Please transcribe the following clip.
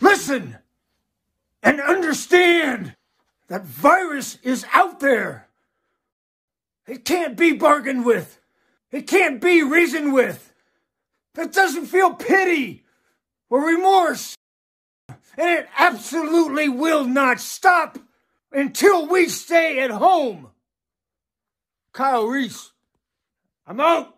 Listen and understand that virus is out there. It can't be bargained with. It can't be reasoned with. That doesn't feel pity or remorse. And it absolutely will not stop until we stay at home. Kyle Reese, I'm out.